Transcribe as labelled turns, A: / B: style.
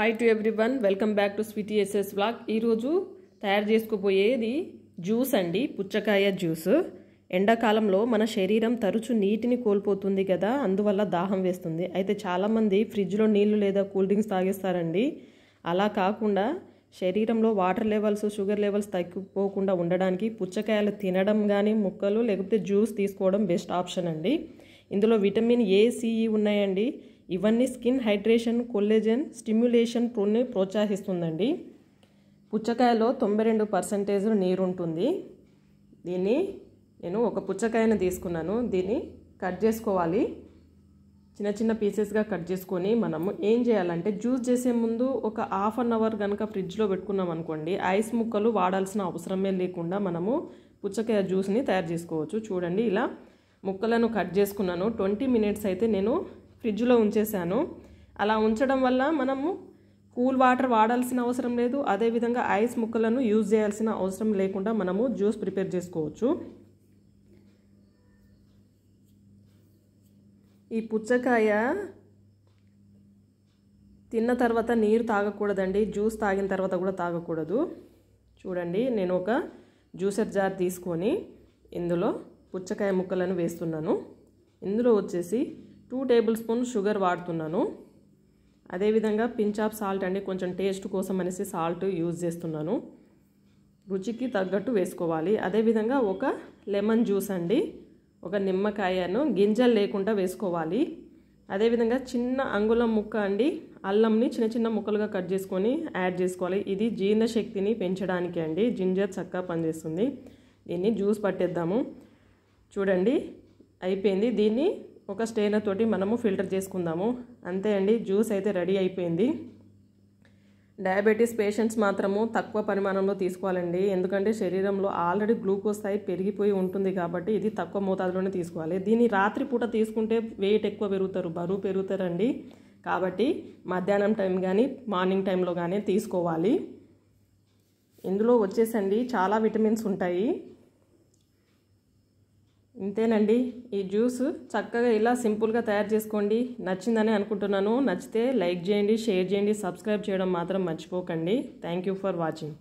A: hi to one welcome back to Sweety SS blog ఈరోజు తయారు చేసుకోబోయేది juice అండి పుచ్చకాయ జ్యూస్ ఎండాకాలంలో మన శరీరం తరచు నీటిని కోల్పోతుంది కదా అందువల్ల దాహం వేస్తుంది అయితే చాలామంది ఫ్రిడ్జ్లో నీళ్లు లేదా కూల్ డ్రింక్స్ తాగేస్తారండి అలా కాకుండా శరీరంలో వాటర్ లెవెల్స్ షుగర్ లెవెల్స్ తగ్గిపోకుండా ఉండడానికి పుచ్చకాయలు తినడం కానీ ముక్కలు లేకపోతే జ్యూస్ తీసుకోవడం బెస్ట్ ఆప్షన్ అండి ఇందులో విటమిన్ ఏ సిఈ ఉన్నాయండి ఇవన్నీ స్కిన్ హైడ్రేషన్ కొల్లెజన్ స్టిమ్యులేషన్ ప్రోని ప్రోత్సహిస్తుందండి పుచ్చకాయలో తొంభై రెండు పర్సంటేజ్ నీరు ఉంటుంది దీన్ని నేను ఒక పుచ్చకాయను తీసుకున్నాను దీన్ని కట్ చేసుకోవాలి చిన్న చిన్న పీసెస్గా కట్ చేసుకొని మనము ఏం చేయాలంటే జ్యూస్ చేసే ముందు ఒక హాఫ్ అన్ అవర్ కనుక ఫ్రిడ్జ్లో పెట్టుకున్నాం అనుకోండి ఐస్ ముక్కలు వాడాల్సిన అవసరమే లేకుండా మనము పుచ్చకాయ జ్యూస్ని తయారు చేసుకోవచ్చు చూడండి ఇలా ముక్కలను కట్ చేసుకున్నాను ట్వంటీ మినిట్స్ అయితే నేను ఫ్రిడ్జ్లో ఉంచేశాను అలా ఉంచడం వల్ల మనము కూల్ వాటర్ వాడాల్సిన అవసరం లేదు అదేవిధంగా ఐస్ ముక్కలను యూజ్ చేయాల్సిన అవసరం లేకుండా మనము జ్యూస్ ప్రిపేర్ చేసుకోవచ్చు ఈ పుచ్చకాయ తిన్న తర్వాత నీరు తాగకూడదండి జ్యూస్ తాగిన తర్వాత కూడా తాగకూడదు చూడండి నేను ఒక జ్యూసర్ జార్ తీసుకొని ఇందులో పుచ్చకాయ ముక్కలను వేస్తున్నాను ఇందులో వచ్చేసి టూ టేబుల్ స్పూన్ షుగర్ వాడుతున్నాను అదేవిధంగా పించ్ ఆఫ్ సాల్ట్ అండి కొంచెం టేస్ట్ కోసం అనేసి సాల్ట్ యూజ్ చేస్తున్నాను రుచికి తగ్గట్టు వేసుకోవాలి అదేవిధంగా ఒక లెమన్ జ్యూస్ అండి ఒక నిమ్మకాయను గింజలు లేకుండా వేసుకోవాలి అదేవిధంగా చిన్న అంగుళం ముక్క అండి అల్లంని చిన్న చిన్న ముక్కలుగా కట్ చేసుకొని యాడ్ చేసుకోవాలి ఇది జీర్ణశక్తిని పెంచడానికి అండి జింజర్ చక్కగా పనిచేస్తుంది దీన్ని జ్యూస్ పట్టేద్దాము చూడండి అయిపోయింది దీన్ని ఒక స్టేనర్ తోటి మనము ఫిల్టర్ చేసుకుందాము అంతే అండి జ్యూస్ అయితే రెడీ అయిపోయింది డయాబెటీస్ పేషెంట్స్ మాత్రము తక్కువ పరిమాణంలో తీసుకోవాలండి ఎందుకంటే శరీరంలో ఆల్రెడీ గ్లూకోజ్ స్థాయి పెరిగిపోయి ఉంటుంది కాబట్టి ఇది తక్కువ మోతాదులోనే తీసుకోవాలి దీన్ని రాత్రిపూట తీసుకుంటే వెయిట్ ఎక్కువ పెరుగుతారు బరువు పెరుగుతారండి కాబట్టి మధ్యాహ్నం టైం కానీ మార్నింగ్ టైంలో కానీ తీసుకోవాలి ఇందులో వచ్చేసండి చాలా విటమిన్స్ ఉంటాయి ఇంతేనండి ఈ జ్యూస్ చక్కగా ఇలా సింపుల్గా తయారు చేసుకోండి నచ్చిందని అనుకుంటున్నాను నచ్చితే లైక్ చేయండి షేర్ చేయండి సబ్స్క్రైబ్ చేయడం మాత్రం మర్చిపోకండి థ్యాంక్ ఫర్ వాచింగ్